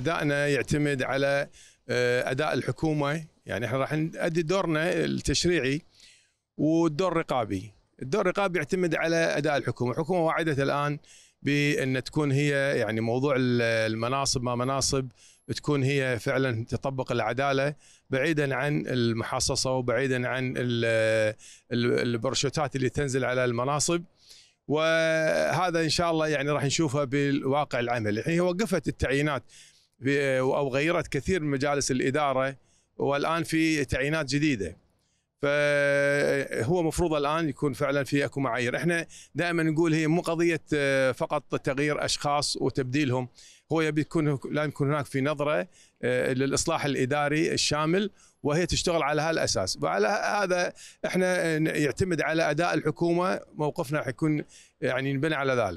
ادائنا يعتمد على آه، اداء الحكومه يعني احنا راح نؤدي دورنا التشريعي والدور الرقابي الدور الرقابي يعتمد على اداء الحكومه الحكومه وعدت الان بان تكون هي يعني موضوع المناصب ما مناصب تكون هي فعلا تطبق العداله بعيدا عن المحاصصه وبعيدا عن البرشوتات اللي تنزل على المناصب وهذا ان شاء الله يعني راح نشوفها بالواقع العملي هي وقفت التعيينات او غيرت كثير من مجالس الاداره والان في تعيينات جديده فهو مفروض الان يكون فعلا في اكو معايير، احنا دائما نقول هي مو قضيه آه، فقط تغيير اشخاص وتبديلهم، هو يبي يكون لازم يكون هناك في نظره آه، للاصلاح الاداري الشامل وهي تشتغل على هالاساس، وعلى هذا احنا يعتمد على اداء الحكومه موقفنا حيكون يعني ينبني على ذلك.